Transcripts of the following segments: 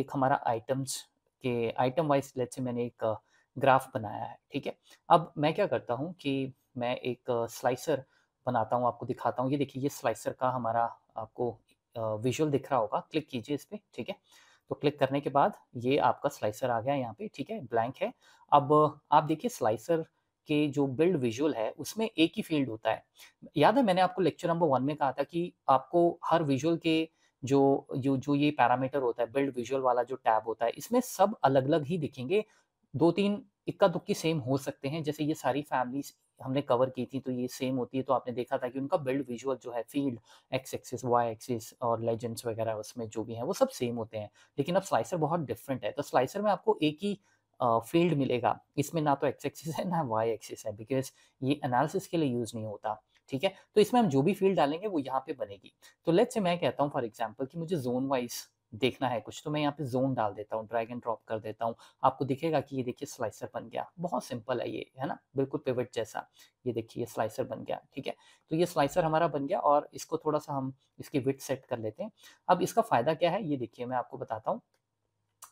एक हमारा आइटम्स के आइटम वाइज लेट से मैंने एक ग्राफ बनाया है ठीक है अब मैं क्या करता हूँ कि मैं एक स्लाइसर बनाता हूँ आपको दिखाता हूँ ये देखिए ये स्लाइसर का हमारा आपको विजुअल दिख रहा होगा क्लिक कीजिए इस पर ठीक है तो क्लिक करने के बाद ये आपका स्लाइसर आ गया यहाँ पे ठीक है ब्लैंक है अब आप देखिए स्लाइसर के जो बिल्ड विजुअल है उसमें एक ही फील्ड होता है याद है मैंने आपको लेक्चर नंबर वन में कहा था कि आपको हर विजुअल के जो जो जो ये पैरामीटर होता है बिल्ड विजुअल वाला जो टैब होता है इसमें सब अलग अलग ही दिखेंगे दो तीन इक्का दुक्की सेम हो सकते हैं जैसे ये सारी फैमिलीज हमने कवर की थी तो ये सेम होती है तो आपने देखा था कि उनका बिल्ड विजुअल जो है field X axis Y axis और लेजेंड्स वगैरह उसमें जो भी है वो सब सेम होते हैं लेकिन अब स्लाइसर बहुत डिफरेंट है तो स्लाइसर में आपको एक ही फील्ड मिलेगा इसमें ना तो एक्स एक्सिस है ना वाई एक्सिस है बिकॉज ये एनालिसिस के लिए यूज़ नहीं होता ठीक है तो इसमें हम जो भी फील्ड डालेंगे वो यहाँ पे बनेगी तो लेट से मैं कहता हूँ फॉर एग्जाम्पल कि मुझे जोन वाइज देखना है कुछ तो मैं यहाँ पे जोन डाल देता हूँ ड्रैग एंड ड्रॉप कर देता हूँ आपको दिखेगा कि ये देखिए स्लाइसर बन गया बहुत सिंपल है ये है ना बिल्कुल पिवट जैसा ये देखिए ये स्लाइसर बन गया ठीक है तो ये स्लाइसर हमारा बन गया और इसको थोड़ा सा हम इसकी विथ सेट कर लेते हैं अब इसका फायदा क्या है ये देखिए मैं आपको बताता हूँ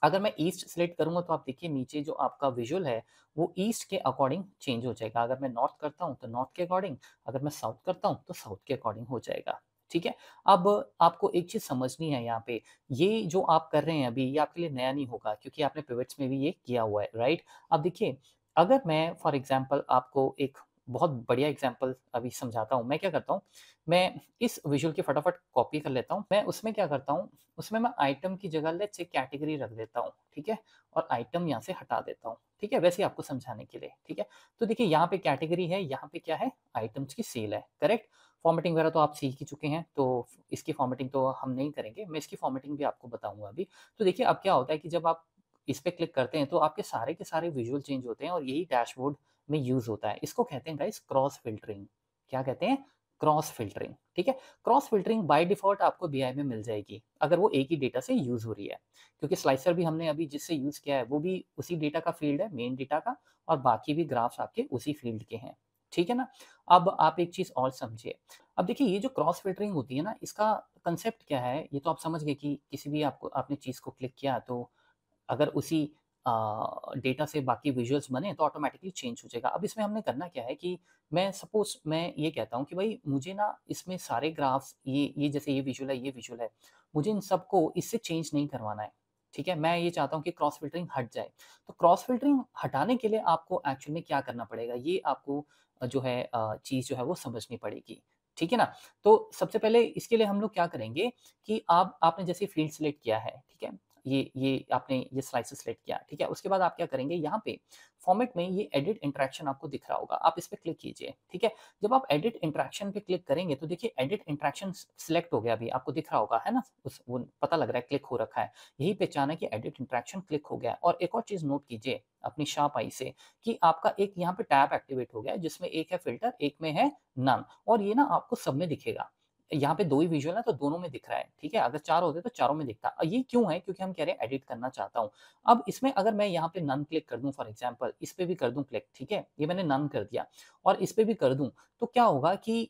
अगर मैं ईस्ट सेलेक्ट करूंगा तो आप देखिए नीचे जो आपका विजुअल है वो ईस्ट के अकॉर्डिंग चेंज हो जाएगा अगर मैं नॉर्थ करता हूँ तो नॉर्थ के अकॉर्डिंग अगर मैं साउथ करता हूँ तो साउथ के अकॉर्डिंग हो जाएगा ठीक है अब आपको एक चीज समझनी है यहाँ पे ये जो आप कर रहे हैं अभी ये आपके लिए नया नहीं होगा क्योंकि आपने पिवट्स में भी ये किया हुआ है राइट अब देखिए अगर मैं फॉर एग्जाम्पल आपको एक बहुत बढ़िया एग्जाम्पल अभी समझाता हूँ मैं क्या करता हूँ मैं इस विजुअल की फटाफट कॉपी कर लेता हूँ मैं उसमें क्या करता हूँ उसमें मैं आइटम की जगह लेट से कैटेगरी रख देता हूँ ठीक है और आइटम यहाँ से हटा देता हूँ ठीक है वैसे आपको समझाने के लिए ठीक है तो देखिए यहाँ पे कैटेगरी है यहाँ पे क्या है आइटम्स की सेल है करेक्ट फॉर्मेटिंग वगैरह तो आप सीख ही चुके हैं तो इसकी फॉर्मेटिंग तो हम नहीं करेंगे मैं इसकी फॉर्मेटिंग भी आपको बताऊंगा अभी तो देखिए अब क्या होता है कि जब आप इस पर क्लिक करते हैं तो आपके सारे के सारे विजुअल चेंज होते हैं और यही डैशबोर्ड में यूज होता है इसको कहते हैं गाइस क्रॉस फिल्टरिंग क्या कहते हैं क्रॉस फिल्टरिंग ठीक है क्रॉस फिल्टरिंग बाय डिफॉल्ट आपको बीआई में मिल जाएगी अगर वो एक ही डेटा से यूज हो रही है क्योंकि स्लाइसर भी हमने अभी जिससे यूज किया है वो भी उसी डेटा का फील्ड है मेन डेटा का और बाकी भी ग्राफ्स आपके उसी फील्ड के हैं ठीक है ना अब आप एक चीज और समझिए अब देखिए ये जो क्रॉस फिल्टरिंग होती है ना इसका कंसेप्ट क्या है ये तो आप समझ गए कि किसी भी आपको आपने चीज को क्लिक किया तो अगर उसी डेटा से बाकी विजुअल्स बने तो ऑटोमेटिकली चेंज हो जाएगा अब इसमें हमने करना क्या है कि मैं सपोज मैं ये कहता हूँ कि भाई मुझे ना इसमें सारे ग्राफ्स ये ये जैसे ये विजुअल है ये विजुअल है मुझे इन सबको इससे चेंज नहीं करवाना है ठीक है मैं ये चाहता हूँ कि क्रॉस फिल्टरिंग हट जाए तो क्रॉस फिल्टरिंग हटाने के लिए आपको एक्चुअल में क्या करना पड़ेगा ये आपको जो है चीज़ जो है वो समझनी पड़ेगी ठीक है ना तो सबसे पहले इसके लिए हम लोग क्या करेंगे कि आप आपने जैसे फील्ड सेलेक्ट किया है ठीक है ये ये आपने ये स्लाइसिस सेलेक्ट किया ठीक है उसके बाद आप क्या करेंगे यहाँ पे फॉर्मेट में ये एडिट इंट्रैक्शन आपको दिख रहा होगा आप इस पर क्लिक कीजिए ठीक है जब आप एडिट इंट्रैक्शन पे क्लिक करेंगे तो देखिए एडिट इंट्रैक्शन सिलेक्ट हो गया अभी आपको दिख रहा होगा है ना उस वो पता लग रहा है क्लिक हो रखा है यही है कि एडिट इंट्रैक्शन क्लिक हो गया और एक और चीज़ नोट कीजिए अपनी शार्प आई से कि आपका एक यहाँ पे टैब एक्टिवेट हो गया है जिसमें एक है फिल्टर एक में है नन और ये ना आपको सब में दिखेगा यहाँ पे दो ही विजुअल है तो दोनों में दिख रहा है ठीक है अगर चार होते तो चारों में दिखता ये क्यों है क्योंकि हम कह रहे हैं एडिट करना चाहता हूँ अब इसमें अगर मैं यहाँ पे नन क्लिक कर दूँ फॉर एग्जाम्पल इस पर भी कर दूँ क्लिक ठीक है ये मैंने नन कर दिया और इस पर भी कर दूँ तो क्या होगा कि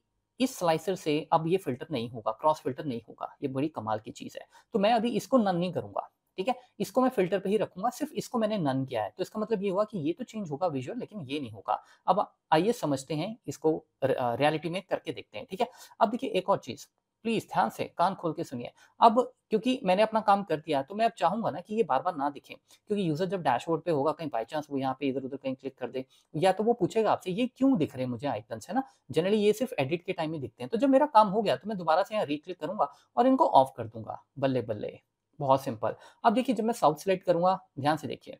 इस स्लाइसर से अब ये फिल्टर नहीं होगा क्रॉस फिल्टर नहीं होगा ये बड़ी कमाल की चीज़ है तो मैं अभी इसको नन नहीं करूँगा ठीक है इसको मैं फिल्टर पे ही रखूंगा सिर्फ इसको मैंने नन किया है तो इसका मतलब ये हुआ कि ये तो चेंज होगा विजुअल लेकिन ये नहीं होगा अब आइए समझते हैं इसको रियलिटी में करके देखते हैं ठीक है अब देखिए एक और चीज़ प्लीज ध्यान से कान खोल के सुनिए अब क्योंकि मैंने अपना काम कर दिया तो मैं अब चाहूंगा ना कि ये बार बार ना दिखे क्योंकि यूजर जब डैशबोर्ड पे होगा कहीं बाई चांस वो यहाँ पे इधर उधर कहीं क्लिक कर दे या तो वो पूछेगा आपसे ये क्यों दिख रहे हैं मुझे आइकन्स है ना जनरली ये सिर्फ एडिट के टाइम ही दिखते हैं तो जब मेरा काम हो गया तो मैं दोबारा से यहाँ रिक्लिक करूंगा और इनको ऑफ कर दूंगा बल्ले बल्ले बहुत सिंपल अब देखिए जब मैं साउथ सेलेक्ट करूंगा ध्यान से देखिए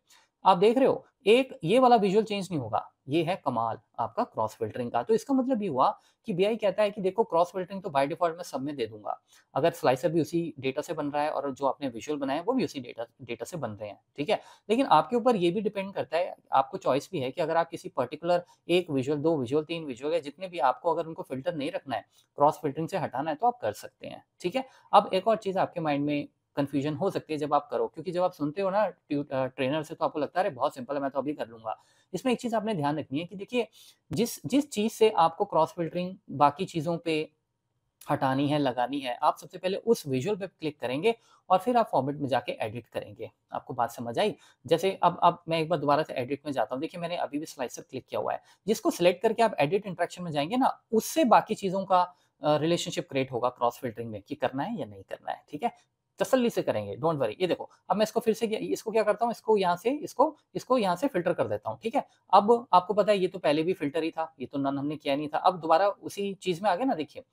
आप देख रहे हो एक ये वाला विजुअल चेंज नहीं होगा ये है कमाल आपका क्रॉस फिल्टरिंग का तो इसका मतलब ये हुआ कि बी कहता है कि देखो क्रॉस फिल्टरिंग तो बाय डिफॉल्ट मैं सब में दे दूंगा अगर स्लाइसर भी उसी डेटा से बन रहा है और जो आपने विजुअल बनाया है वो भी उसी डेटा डेटा से बन रहे हैं ठीक है लेकिन आपके ऊपर ये भी डिपेंड करता है आपको चॉइस भी है कि अगर आप किसी पर्टिकुलर एक विजुअल दो विजुअल तीन विजुअल है जितने भी आपको अगर उनको फिल्टर नहीं रखना है क्रॉस फिल्टरिंग से हटाना है तो आप कर सकते हैं ठीक है अब एक और चीज़ आपके माइंड में कन्फ्यूजन हो सकती है जब आप करो क्योंकि जब आप सुनते हो ना ट्रेनर से तो आपको लगता है अरे बहुत सिंपल है मैं तो अभी कर लूंगा इसमें एक चीज़ आपने ध्यान रखनी है कि देखिए जिस जिस चीज़ से आपको क्रॉस फिल्टरिंग बाकी चीज़ों पर हटानी है लगानी है आप सबसे पहले उस विजुअल पे क्लिक करेंगे और फिर आप फॉर्मेट में जाके एडिट करेंगे आपको बात समझ आई जैसे अब अब मैं एक बार दोबारा से एडिट में जाता हूँ देखिए मैंने अभी भी स्लाइसर क्लिक किया हुआ है जिसको सिलेक्ट करके आप एडिट इंट्रेक्शन में जाएंगे ना उससे बाकी चीज़ों का रिलेशनशिप क्रिएट होगा क्रॉस फिल्टरिंग में कि करना है या नहीं करना है ठीक है तसल्ली से करेंगे डोंट वरी ये देखो अब मैं इसको फिर से इसको क्या करता हूँ इसको यहाँ से इसको इसको यहाँ से फिल्टर कर देता हूँ ठीक है अब आपको पता है ये तो पहले भी फिल्टर ही था ये तो नन हमने किया नहीं था अब दोबारा उसी चीज़ में आगे ना देखिए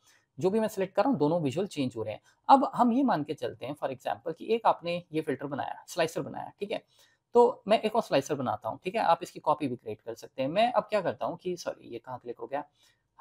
जो भी मैं सिलेक्ट कर रहा हूँ दोनों विजुअल चेंज हो रहे हैं अब हम ये मान के चलते हैं फॉर एग्जाम्पल कि एक आपने ये फिल्टर बनाया स्लाइसर बनाया ठीक है तो मैं एक और स्लाइसर बनाता हूँ ठीक है आप इसकी कॉपी भी क्रिएट कर सकते हैं मैं अब क्या करता हूँ कि सॉरी ये कहाँ क्लिक हो गया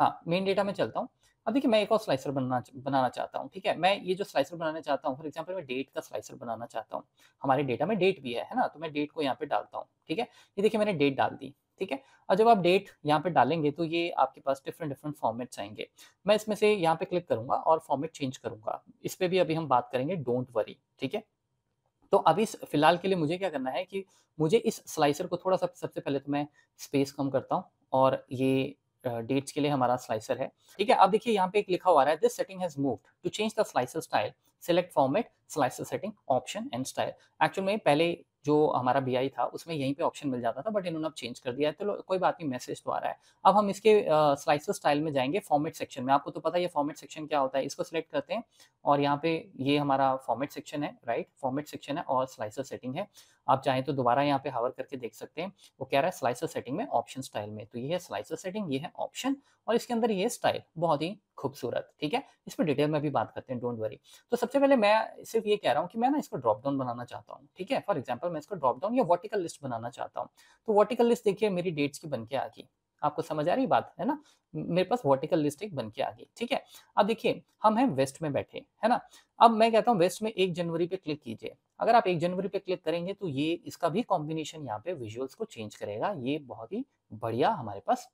हाँ मेन डेटा में चलता हूँ अब देखिए मैं एक और स्लाइसर बनाना बनाना चाहता हूँ ठीक है मैं ये जो स्लाइसर बनाना चाहता हूँ फॉर एग्जाम्पल मैं डेट का स्लाइसर बनाना चाहता हूँ हमारे डेटा में डेट भी है है ना तो मैं डेट को यहाँ पे डालता हूँ ठीक है ये देखिए मैंने डेट डाल दी ठीक है और जब आप डेट यहाँ पे डालेंगे तो ये आपके पास डिफरेंट डिफरेंट फॉर्मेट्स आएंगे मैं इसमें से यहाँ पे क्लिक करूंगा और फॉर्मेट चेंज करूंगा इस पर भी अभी हम बात करेंगे डोंट वरी ठीक है तो अभी फिलहाल के लिए मुझे क्या करना है कि मुझे इस स्लाइसर को थोड़ा सा सबसे पहले तो मैं स्पेस कम करता हूँ और ये डेट्स के लिए हमारा स्लाइसर है ठीक है अब देखिए यहाँ पे एक लिखा हुआ है this setting has moved to change the slicer style select format slicer setting option and style actual में पहले जो हमारा बीआई था उसमें यहीं पे ऑप्शन मिल जाता था बट इन्होंने अब चेंज कर दिया है तो कोई बात नहीं मैसेज तो आ रहा है अब हम इसके स्लाइसर uh, स्टाइल में जाएंगे फॉर्मेट सेक्शन में आपको तो पता है ये फॉर्मेट सेक्शन क्या होता है इसको सिलेक्ट करते हैं और यहाँ पे ये हमारा फॉर्मेट सेक्शन है राइट फॉर्मेट सेक्शन है और स्लाइसर सेटिंग है आप चाहें तो दोबारा यहाँ पे हावर करके देख सकते हैं वो कह रहा है स्लाइसर सेटिंग में ऑप्शन स्टाइल में तो ये है स्लाइसर सेटिंग ये है ऑप्शन और इसके अंदर ये स्टाइल बहुत ही खूबसूरत ठीक है इस पर डिटेल में भी बात करते हैं डोंट वरी तो सबसे पहले मैं सिर्फ ये कह रहा हूँ कि मैं ना इसको ड्रॉप डाउन बनाना चाहता हूँ ठीक है फॉर एग्जाम्पल मैं इसको ड्रॉप डाउन या वर्टिकल लिस्ट बनाना चाहता हूँ तो वर्टिकल लिस्ट देखिए मेरी डेट्स की बन के आ गई आपको समझ आ रही बात है ना मेरे पास वर्टिकल लिस्टिंग बन के आ गई ठीक है अब देखिए हम हैं वेस्ट में बैठे है ना अब मैं कहता हूँ वेस्ट में एक जनवरी पे क्लिक कीजिए अगर आप एक जनवरी पे क्लिक करेंगे तो ये इसका भी कॉम्बिनेशन यहाँ पे विजुअल्स को चेंज करेगा ये बहुत ही बढ़िया हमारे पास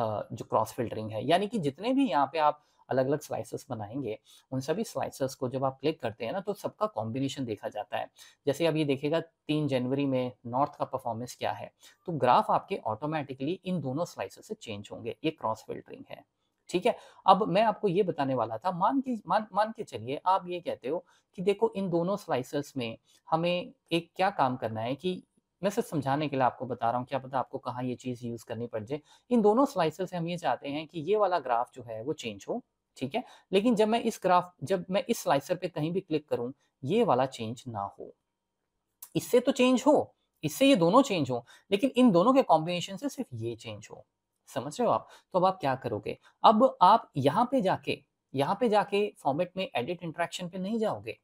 जो क्रॉस फिल्टरिंग है यानी कि जितने भी यहाँ पे आप अलग अलग स्लाइसेस बनाएंगे उन सभी स्लाइसेस को जब आप क्लिक करते हैं ना तो सबका कॉम्बिनेशन देखा जाता है जैसे अब ये देखेगा तीन जनवरी में नॉर्थ का परफॉर्मेंस क्या है तो ग्राफ आपके ऑटोमेटिकली इन दोनों स्लाइसेस से चेंज होंगे ये क्रॉस फिल्टरिंग है ठीक है अब मैं आपको ये बताने वाला था मान के मान मान के चलिए आप ये कहते हो कि देखो इन दोनों स्लाइसेस में हमें एक क्या काम करना है कि मैं सिर्फ समझाने के लिए आपको बता रहा हूँ क्या पता आपको कहाँ ये चीज़ यूज़ करनी पड़ जाए इन दोनों स्लाइसेस से हम ये चाहते हैं कि ये वाला ग्राफ जो है वो चेंज हो ठीक है लेकिन जब मैं इस ग्राफ जब मैं इस स्लाइसर पे कहीं भी क्लिक करूं ये वाला चेंज ना हो इससे तो चेंज हो इससे ये दोनों चेंज हो लेकिन इन दोनों के कॉम्बिनेशन से सिर्फ ये चेंज हो समझ रहे हो आप तो अब आप क्या करोगे अब आप यहाँ पे जाके यहाँ पे जाके फॉर्मेट में एडिट इंट्रैक्शन पे नहीं जाओगे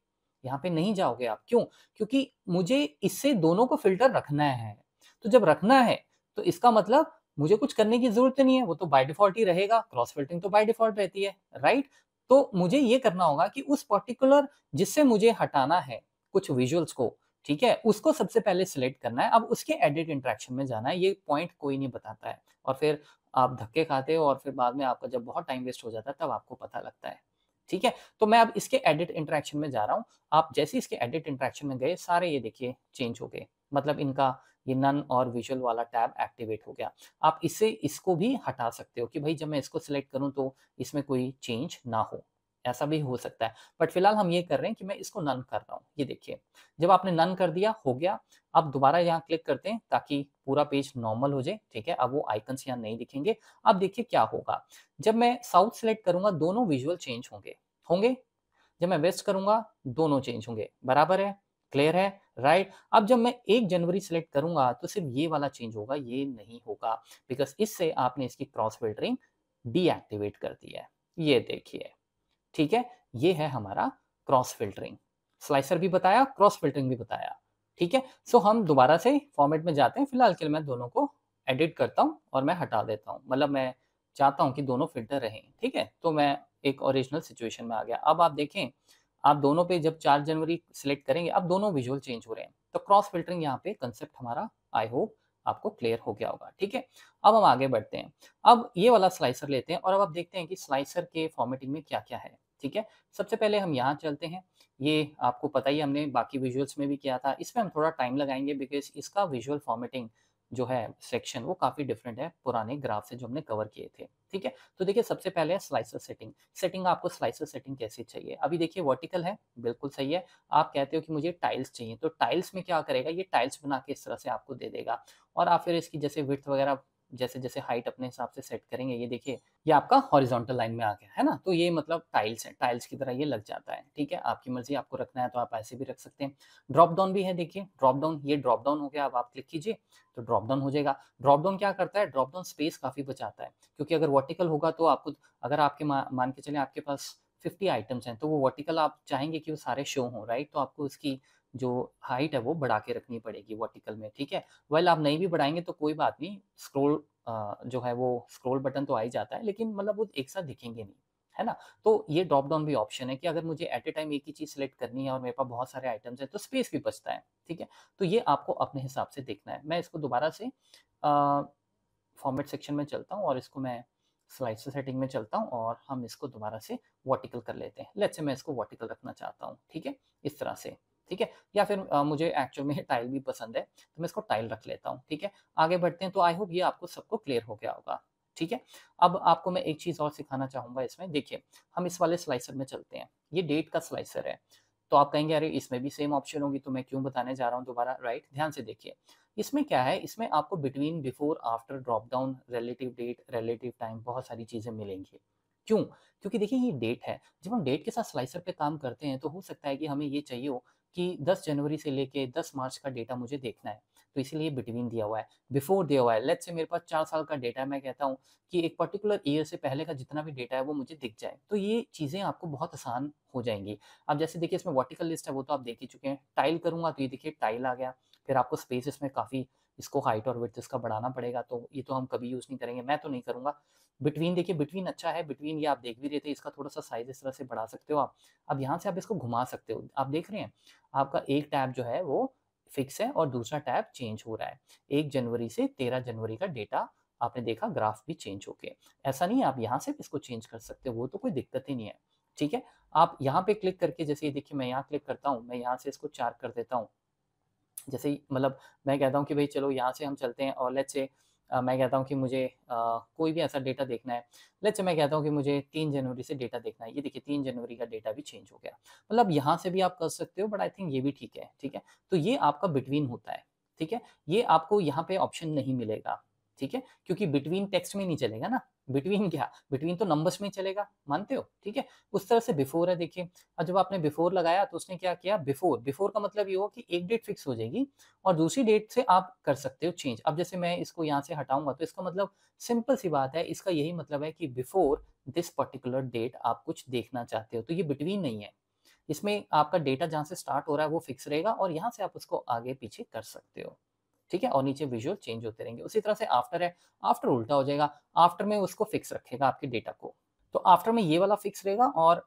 यहाँ पे नहीं जाओगे आप क्यों क्योंकि मुझे इससे दोनों को फिल्टर रखना है तो जब रखना है तो इसका मतलब मुझे कुछ करने की जरूरत नहीं है वो तो बाय डिफॉल्ट ही रहेगा क्रॉस फिल्टरिंग तो बाय डिफॉल्ट रहती है राइट तो मुझे ये करना होगा कि उस पर्टिकुलर जिससे मुझे हटाना है कुछ विजुअल्स को ठीक है उसको सबसे पहले सिलेक्ट करना है अब उसके एडिट इंट्रैक्शन में जाना है ये पॉइंट कोई नहीं बताता है और फिर आप धक्के खाते हो और फिर बाद में आपका जब बहुत टाइम वेस्ट हो जाता है तब आपको पता लगता है ठीक है तो मैं अब इसके एडिट इंट्रैक्शन में जा रहा हूँ आप जैसे इसके एडिट इंट्रैक्शन में गए सारे ये देखिए चेंज हो गए मतलब इनका ये नन और विजुअल वाला टैब एक्टिवेट हो गया आप इससे इसको भी हटा सकते हो कि भाई जब मैं इसको सिलेक्ट करूँ तो इसमें कोई चेंज ना हो ऐसा भी हो सकता है बट फिलहाल हम ये कर रहे हैं कि मैं इसको नन कर रहा हूँ ये देखिए जब आपने नन कर दिया हो गया अब दोबारा यहाँ क्लिक करते हैं ताकि पूरा पेज नॉर्मल हो जाए ठीक है अब वो आइकन्स यहाँ नहीं दिखेंगे अब देखिए क्या होगा जब मैं साउथ सेलेक्ट करूंगा दोनों विजुअल चेंज होंगे होंगे जब मैं वेस्ट करूंगा दोनों चेंज होंगे बराबर है क्लियर है राइट right? अब जब मैं एक जनवरी सेलेक्ट करूंगा तो सिर्फ ये वाला चेंज होगा ये नहीं होगा बिकॉज इससे आपने इसकी क्रॉस फिल्टरिंग डीएक्टिवेट कर दी है ये देखिए ठीक है ये है हमारा क्रॉस फिल्टरिंग स्लाइसर भी बताया क्रॉस फिल्टरिंग भी बताया ठीक है सो हम दोबारा से फॉर्मेट में जाते हैं फिलहाल के लिए मैं दोनों को एडिट करता हूँ और मैं हटा देता हूँ मतलब मैं चाहता हूँ कि दोनों फिल्टर रहें ठीक है तो मैं एक ओरिजिनल सिचुएशन में आ गया अब आप देखें आप दोनों पे जब चार जनवरी सिलेक्ट करेंगे आप दोनों विजुअल चेंज हो रहे हैं तो क्रॉस फिल्टरिंग यहाँ पे कंसेप्ट हमारा आई होप आपको क्लियर हो गया होगा ठीक है अब हम आगे बढ़ते हैं अब ये वाला स्लाइसर लेते हैं और अब आप देखते हैं कि स्लाइसर के फॉर्मेटिंग में क्या क्या है ठीक है सबसे पहले हम यहाँ चलते हैं ये आपको पता ही हमने बाकी विजुअल्स में भी किया था इसमें हम थोड़ा टाइम लगाएंगे बिकॉज इसका विजुअल फॉर्मेटिंग जो है सेक्शन वो काफ़ी डिफरेंट है पुराने ग्राफ से जो हमने कवर किए थे ठीक है तो देखिए सबसे पहले है स्लाइसर सेटिंग सेटिंग आपको स्लाइसर सेटिंग कैसे चाहिए अभी देखिए वर्टिकल है बिल्कुल सही है आप कहते हो कि मुझे टाइल्स चाहिए तो टाइल्स में क्या करेगा ये टाइल्स बना के इस तरह से आपको दे देगा और आप फिर इसकी जैसे विथ वगैरह जैसे जैसे हाइट अपने हिसाब से सेट करेंगे ये देखिए ये आपका हॉरिजॉन्टल लाइन में आ गया है ना तो ये मतलब टाइल्स है टाइल्स की तरह ये लग जाता है ठीक है आपकी मर्जी आपको रखना है तो आप ऐसे भी रख सकते हैं ड्रॉप डाउन भी है देखिए ड्रॉप डाउन ये ड्रॉप डाउन हो गया अब आप क्लिक कीजिए तो ड्रॉप डाउन हो जाएगा ड्रॉप डाउन क्या करता है ड्रॉप डाउन स्पेस काफ़ी बचाता है क्योंकि अगर वर्टिकल होगा तो आपको अगर आपके मान के चले आपके पास फिफ्टी आइटम्स हैं तो वो वर्टिकल आप चाहेंगे कि वो सारे शो हों राइट तो आपको उसकी जो हाइट है वो बढ़ा के रखनी पड़ेगी वर्टिकल में ठीक है वेल आप नहीं भी बढ़ाएंगे तो कोई बात नहीं स्क्रोल जो है वो स्क्रोल बटन तो आ ही जाता है लेकिन मतलब वो एक साथ दिखेंगे नहीं है ना तो ये ड्रॉप डाउन भी ऑप्शन है कि अगर मुझे एट ए टाइम एक ही चीज़ सेलेक्ट करनी है और मेरे पास बहुत सारे आइटम्स हैं तो स्पेस भी बचता है ठीक है तो ये आपको अपने हिसाब से देखना है मैं इसको दोबारा से फॉर्मेट सेक्शन में चलता हूँ और इसको मैं स्लाइसर सेटिंग में चलता हूँ और हम इसको दोबारा से वर्टिकल कर लेते हैं लेट से मैं इसको वर्टिकल रखना चाहता हूँ ठीक है इस तरह से ठीक है या फिर आ, मुझे एक्चुअल में टाइल भी पसंद है तो मैं इसको टाइल रख लेता हूँ ठीक है आगे बढ़ते हैं तो आई होप ये आपको सबको क्लियर हो गया होगा ठीक है अब आपको मैं एक चीज़ और सिखाना चाहूंगा इसमें देखिए हम इस वाले स्लाइसर में चलते हैं ये डेट का स्लाइसर है तो आप कहेंगे अरे इसमें भी सेम ऑप्शन होगी तो मैं क्यों बताने जा रहा हूँ दोबारा राइट ध्यान से देखिए इसमें क्या है इसमें आपको between before after drop down relative date relative time बहुत सारी चीज़ें मिलेंगी क्यों क्योंकि देखिए ये डेट है जब हम डेट के साथ स्लाइसर पे काम करते हैं तो हो सकता है कि हमें ये चाहिए हो कि 10 जनवरी से लेके 10 मार्च का डेटा मुझे देखना है तो इसलिए बिटवीन दिया हुआ है बिफोर दिया हुआ है लेट्स से मेरे पास चार साल का डेटा है मैं कहता हूँ कि एक पर्टिकुलर ईयर से पहले का जितना भी डेटा है वो मुझे दिख जाए तो ये चीज़ें आपको बहुत आसान हो जाएंगी अब जैसे देखिए इसमें वर्टिकल लिस्ट है वो तो आप देख ही चुके हैं टाइल करूँगा तो ये देखिए टाइल आ गया फिर आपको स्पेस इसमें काफ़ी इसको हाइट और वर्थ इसका बढ़ाना पड़ेगा तो ये तो हम कभी यूज़ नहीं करेंगे मैं तो नहीं करूँगा बिटवीन देखिए बिटवीन अच्छा है बिटवीन ये आप देख भी रहे थे इसका थोड़ा सा साइज इस तरह से बढ़ा सकते हो आप अब यहाँ से आप इसको घुमा सकते हो आप देख रहे हैं आपका एक टैब जो है वो फिक्स है और दूसरा टैब चेंज हो रहा है एक जनवरी से तेरह जनवरी का डेटा आपने देखा ग्राफ भी चेंज हो गया ऐसा नहीं है आप यहाँ से इसको चेंज कर सकते हो वो तो कोई दिक्कत ही नहीं है ठीक है आप यहाँ पे क्लिक करके जैसे ये देखिए मैं यहाँ क्लिक करता हूँ मैं यहाँ से इसको चार कर देता हूँ जैसे मतलब मैं कहता हूँ कि भाई चलो यहाँ से हम चलते हैं और लेट से आ, मैं कहता हूँ कि मुझे आ, कोई भी ऐसा डेटा देखना है लेट्स मैं कहता हूँ कि मुझे तीन जनवरी से डेटा देखना है ये देखिए तीन जनवरी का डेटा भी चेंज हो गया मतलब यहाँ से भी आप कर सकते हो बट आई थिंक ये भी ठीक है ठीक है तो ये आपका बिटवीन होता है ठीक है ये आपको यहाँ पे ऑप्शन नहीं मिलेगा ठीक है क्योंकि बिटवीन टेक्स्ट में नहीं चलेगा ना बिटवीन क्या बिटवीन तो नंबर्स में चलेगा मानते हो ठीक है उस तरह से बिफोर है देखिए और जब आपने बिफोर लगाया तो उसने क्या किया बिफोर बिफोर का मतलब ये हो कि एक डेट फिक्स हो जाएगी और दूसरी डेट से आप कर सकते हो चेंज अब जैसे मैं इसको यहाँ से हटाऊंगा तो इसका मतलब सिंपल सी बात है इसका यही मतलब है कि बिफोर दिस पर्टिकुलर डेट आप कुछ देखना चाहते हो तो ये बिटवीन नहीं है इसमें आपका डेटा जहाँ से स्टार्ट हो रहा है वो फिक्स रहेगा और यहाँ से आप उसको आगे पीछे कर सकते हो ठीक है और नीचे विजुअल चेंज होते रहेंगे उसी तरह से आफ्टर है आफ्टर उल्टा हो जाएगा आफ्टर में उसको फिक्स रखेगा आपके डेटा को तो आफ्टर में ये वाला फिक्स रहेगा और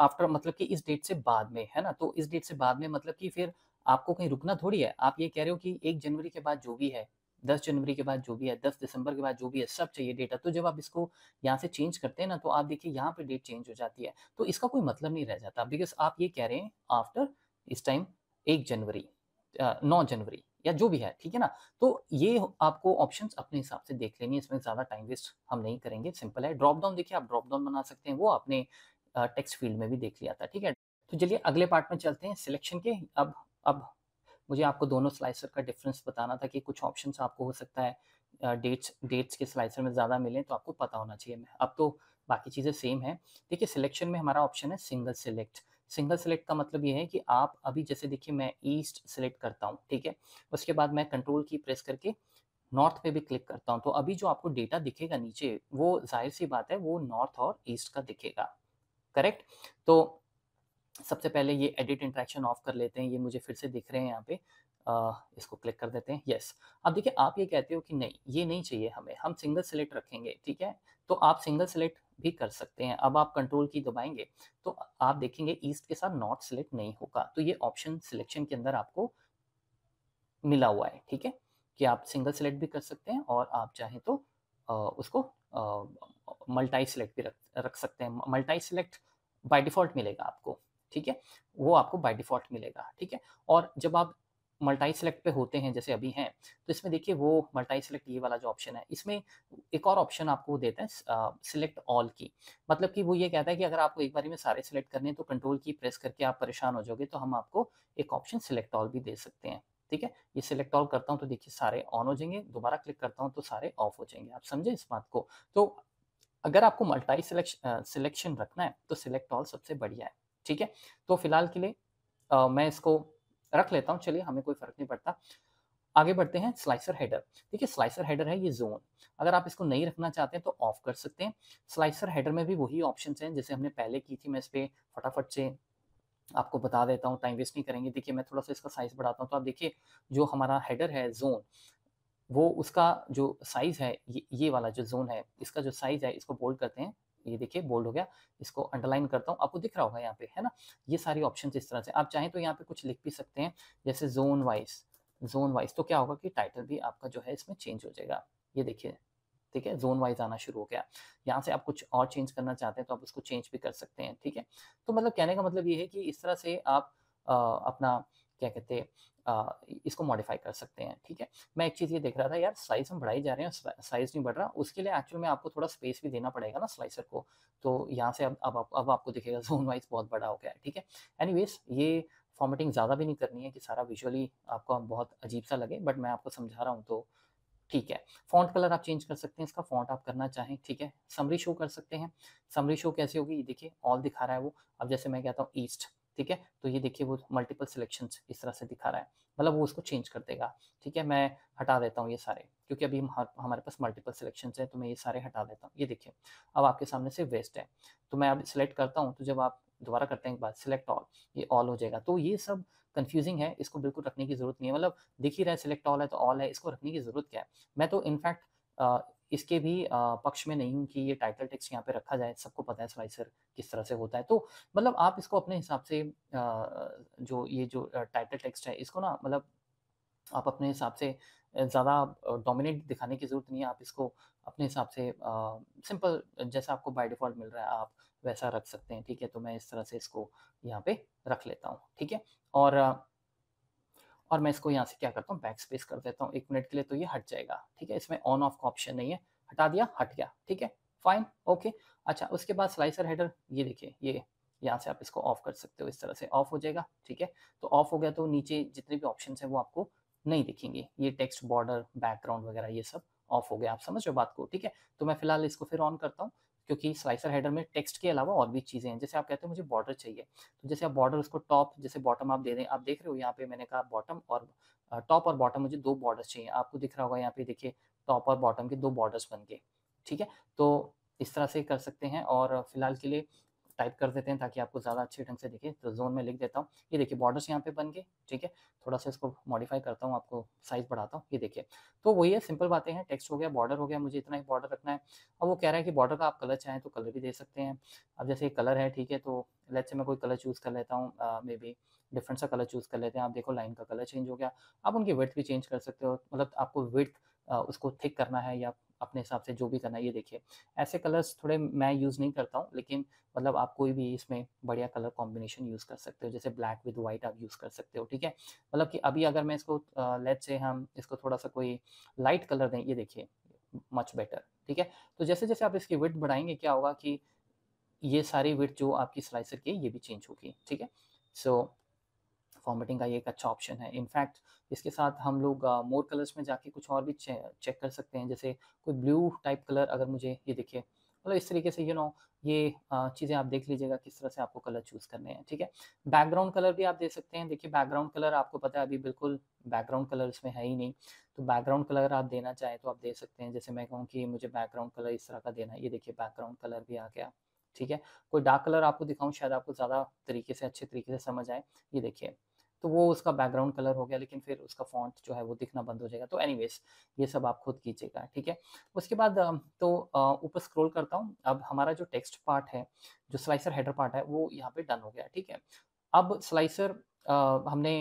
आफ्टर मतलब कि इस डेट से बाद में है ना तो इस डेट से बाद में मतलब कि फिर आपको कहीं रुकना थोड़ी है आप ये कह रहे हो कि एक जनवरी के बाद जो भी है दस जनवरी के बाद जो भी है दस दिसंबर के बाद जो भी है सब चाहिए डेटा तो जब आप इसको यहाँ से चेंज करते हैं ना तो आप देखिए यहाँ पे डेट चेंज हो जाती है तो इसका कोई मतलब नहीं रह जाता बिकॉज आप ये कह रहे हैं आफ्टर इस टाइम एक जनवरी नौ जनवरी या जो भी है ठीक है ना तो ये आपको ऑप्शंस अपने हिसाब से देख लेनी है इसमें ज़्यादा टाइम वेस्ट हम नहीं करेंगे सिंपल है ड्रॉप डाउन देखिए आप ड्रॉप डाउन बना सकते हैं वो आपने टेक्स्ट फील्ड में भी देख लिया था ठीक है तो चलिए अगले पार्ट में चलते हैं सिलेक्शन के अब अब मुझे आपको दोनों स्लाइसर का डिफरेंस बताना था कि कुछ ऑप्शन आपको हो सकता है डेट्स डेट्स के स्लाइसर में ज़्यादा मिले तो आपको पता होना चाहिए अब तो बाकी चीज़ें सेम है देखिए सिलेक्शन में हमारा ऑप्शन है सिंगल सिलेक्ट सिंगल सेलेक्ट का मतलब ये है कि आप अभी जैसे देखिए मैं ईस्ट सेलेक्ट करता हूँ ठीक है उसके बाद मैं कंट्रोल की प्रेस करके नॉर्थ पे भी क्लिक करता हूँ तो अभी जो आपको डेटा दिखेगा नीचे वो जाहिर सी बात है वो नॉर्थ और ईस्ट का दिखेगा करेक्ट तो सबसे पहले ये एडिट इंट्रैक्शन ऑफ कर लेते हैं ये मुझे फिर से दिख रहे हैं यहाँ पे इसको क्लिक कर देते हैं यस अब देखिए आप ये कहते हो कि नहीं ये नहीं चाहिए हमें हम सिंगल सेलेक्ट रखेंगे ठीक है तो आप सिंगल सेलेक्ट भी कर सकते हैं अब आप कंट्रोल की दबाएंगे तो आप देखेंगे ईस्ट के साथ नॉर्थ सेलेक्ट नहीं होगा तो ये ऑप्शन सिलेक्शन के अंदर आपको मिला हुआ है ठीक है कि आप सिंगल सेलेक्ट भी कर सकते हैं और आप चाहें तो आ, उसको मल्टाई सेलेक्ट भी रख रख सकते हैं मल्टाई सेलेक्ट बाय डिफ़ॉल्ट मिलेगा आपको ठीक है वो आपको बाय डिफ़ॉल्ट मिलेगा ठीक है और जब आप मल्टाई सेलेक्ट पे होते हैं जैसे अभी हैं तो इसमें देखिए वो मल्टाई सेलेक्ट ये वाला जो ऑप्शन है इसमें एक और ऑप्शन आपको देता है सिलेक्ट ऑल की मतलब कि वो ये कहता है कि अगर आपको एक बारी में सारे सेलेक्ट करने तो कंट्रोल की प्रेस करके आप परेशान हो जाओगे तो हम आपको एक ऑप्शन सिलेक्ट ऑल भी दे सकते हैं ठीक है ये सिलेक्ट ऑल करता हूँ तो देखिए सारे ऑन हो जाएंगे दोबारा क्लिक करता हूँ तो सारे ऑफ हो जाएंगे आप समझे इस बात को तो अगर आपको मल्टाई सिलेक्शन रखना है तो सिलेक्ट ऑल सबसे बढ़िया है ठीक है तो फिलहाल के लिए आ, मैं इसको रख लेता हूँ चलिए हमें कोई फर्क नहीं पड़ता आगे बढ़ते हैं स्लाइसर हेडर ठीक है स्लाइसर हेडर है ये जोन अगर आप इसको नहीं रखना चाहते हैं तो ऑफ कर सकते हैं स्लाइसर हेडर में भी वही ऑप्शन हैं जैसे हमने पहले की थी मैं इस पर फटाफट से आपको बता देता हूँ टाइम वेस्ट नहीं करेंगे देखिए मैं थोड़ा सा इसका साइज बढ़ाता हूँ तो आप देखिए जो हमारा हेडर है जोन वो उसका जो साइज़ है ये ये वाला जो जोन है इसका जो साइज़ है इसको बोल्ड करते हैं ये देखिए बोल्ड हो गया इसको अंडरलाइन करता हूँ आपको दिख रहा होगा यहाँ पे है ना ये सारी ऑप्शन इस तरह से आप चाहें तो यहाँ पे कुछ लिख भी सकते हैं जैसे जोन वाइज जोन वाइज तो क्या होगा कि टाइटल भी आपका जो है इसमें चेंज हो जाएगा ये देखिए ठीक है जोन वाइज आना शुरू हो गया यहाँ से आप कुछ और चेंज करना चाहते हैं तो आप उसको चेंज भी कर सकते हैं ठीक है तो मतलब कहने का मतलब ये है कि इस तरह से आप आ, अपना क्या कहते हैं आ, इसको मॉडिफाई कर सकते हैं ठीक है मैं एक चीज़ ये देख रहा था यार साइज़ हम बढ़ाई जा रहे हैं साइज़ नहीं बढ़ रहा उसके लिए एक्चुअल में आपको थोड़ा स्पेस भी देना पड़ेगा ना स्लाइसर को तो यहाँ से अब अब, अब, आपको दिखेगा जोन वाइज बहुत बड़ा हो गया है ठीक है एनी ये फॉर्मेटिंग ज़्यादा भी नहीं करनी है कि सारा विजुअली आपको बहुत अजीब सा लगे बट मैं आपको समझा रहा हूँ तो ठीक है फॉन्ट कलर आप चेंज कर सकते हैं इसका फॉन्ट आप करना चाहें ठीक है समरी शो कर सकते हैं समरी शो कैसे होगी देखिए ऑल दिखा रहा है वो अब जैसे मैं कहता हूँ ईस्ट ठीक है तो ये देखिए वो मल्टीपल सिलेक्शन इस तरह से दिखा रहा है मतलब वो उसको चेंज कर देगा ठीक है मैं हटा देता हूँ ये सारे क्योंकि अभी हमारे पास मल्टीपल सिलेक्शन है तो मैं ये सारे हटा देता हूँ ये देखिए अब आपके सामने से वेस्ट है तो मैं अब सिलेक्ट करता हूँ तो जब आप दोबारा करते हैं एक बार सिलेक्ट ऑल ये ऑल हो जाएगा तो ये सब कंफ्यूजिंग है इसको बिल्कुल रखने की जरूरत नहीं है मतलब दिख ही रहा है सिलेक्ट ऑल है तो ऑल है इसको रखने की जरूरत क्या है मैं तो इनफैक्ट इसके भी पक्ष में नहीं हूँ कि ये टाइटल टेक्स्ट यहाँ पे रखा जाए सबको पता है स्लाइसर किस तरह से होता है तो मतलब आप इसको अपने हिसाब से जो ये जो टाइटल टेक्स्ट है इसको ना मतलब आप अपने हिसाब से ज़्यादा डोमिनेट दिखाने की ज़रूरत नहीं है आप इसको अपने हिसाब से सिंपल जैसा आपको बाय डिफ़ॉल्ट मिल रहा है आप वैसा रख सकते हैं ठीक है तो मैं इस तरह से इसको यहाँ पे रख लेता हूँ ठीक है और और मैं इसको यहाँ से क्या करता हूँ बैक स्पेस कर देता हूँ एक मिनट के लिए तो ये हट जाएगा ठीक है इसमें ऑन ऑफ का ऑप्शन नहीं है हटा दिया हट गया ठीक है फाइन ओके अच्छा उसके बाद स्लाइसर हेडर ये देखिए ये यहाँ से आप इसको ऑफ कर सकते हो इस तरह से ऑफ हो जाएगा ठीक है तो ऑफ हो गया तो नीचे जितने भी ऑप्शन है वो आपको नहीं दिखेंगे ये टेक्स्ट बॉर्डर बैकग्राउंड वगैरह ये सब ऑफ हो गया आप समझ रहे हो बात को ठीक है तो मैं फिलहाल इसको फिर ऑन करता हूँ क्योंकि स्लाइसर हेडर में टेक्स्ट के अलावा और भी चीज़ें हैं जैसे आप कहते हैं मुझे बॉर्डर चाहिए तो जैसे आप बॉर्डर उसको टॉप जैसे बॉटम आप दे दें आप देख रहे हो यहाँ पे मैंने कहा बॉटम और टॉप और बॉटम मुझे दो बॉर्डर चाहिए आपको दिख रहा होगा यहाँ पे देखिए टॉप और बॉटम के दो बॉर्डर्स बन गए ठीक है तो इस तरह से कर सकते हैं और फिलहाल के लिए टाइप कर देते हैं ताकि आपको ज़्यादा अच्छे ढंग से दिखे तो जोन में लिख देता हूँ ये देखिए बॉर्डर्स यहाँ पे बन गए ठीक है थोड़ा सा इसको मॉडिफाई करता हूँ आपको साइज़ बढ़ाता हूँ ये देखिए तो वही है सिंपल बातें हैं टेक्स्ट हो गया बॉर्डर हो गया मुझे इतना ही बॉर्डर रखना है और वो कह रहा है कि बॉर्डर का आप कलर चाहें तो कलर भी दे सकते हैं अब जैसे कलर है ठीक है तो लेट से मैं कोई कलर चूज़ कर लेता हूँ मे बी डिफरेंट सा कलर चूज़ कर लेते हैं आप देखो लाइन का कलर चेंज हो गया आप उनकी विर्थ भी चेंज कर सकते हो मतलब आपको विर्थ उसको थिक करना है या अपने हिसाब से जो भी करना है ये देखिए ऐसे कलर्स थोड़े मैं यूज़ नहीं करता हूँ लेकिन मतलब आप कोई भी इसमें बढ़िया कलर कॉम्बिनेशन यूज़ कर सकते हो जैसे ब्लैक विद वाइट आप यूज़ कर सकते हो ठीक है मतलब कि अभी अगर मैं इसको लेट से हम इसको थोड़ा सा कोई लाइट कलर दें ये देखिए मच बेटर ठीक है तो जैसे जैसे आप इसकी विथ बढ़ाएंगे क्या होगा कि ये सारी विथ जो आपकी स्लाइसर की ये भी चेंज होगी ठीक है सो so, फॉर्मेटिंग का ये एक अच्छा ऑप्शन है इनफैक्ट इसके साथ हम लोग मोर कलर्स में जाके कुछ और भी चेक कर सकते हैं जैसे कोई ब्लू टाइप कलर अगर मुझे ये दिखे मतलब इस तरीके से यू you नो know, ये चीज़ें आप देख लीजिएगा किस तरह से आपको कलर चूज़ करने हैं ठीक है बैकग्राउंड कलर भी आप दे सकते हैं देखिए बैकग्राउंड कलर आपको पता है अभी बिल्कुल बैकग्राउंड कलर इसमें है ही नहीं तो बैकग्राउंड कलर आप देना चाहें तो आप दे सकते हैं जैसे मैं कहूँ कि मुझे बैकग्राउंड कलर इस तरह का देना है ये देखिए बैकग्राउंड कलर भी आ गया ठीक है कोई डार्क कलर आपको दिखाऊँ शायद आपको ज़्यादा तरीके से अच्छे तरीके से समझ आए ये देखिए तो वो उसका बैकग्राउंड कलर हो गया लेकिन फिर उसका फॉन्ट जो है वो दिखना बंद हो जाएगा तो एनी ये सब आप खुद कीजिएगा ठीक है उसके बाद तो ऊपर स्क्रोल करता हूँ अब हमारा जो टेक्स्ट पार्ट है जो स्लाइसर हेडर पार्ट है वो यहाँ पे डन हो गया ठीक है अब स्लाइसर हमने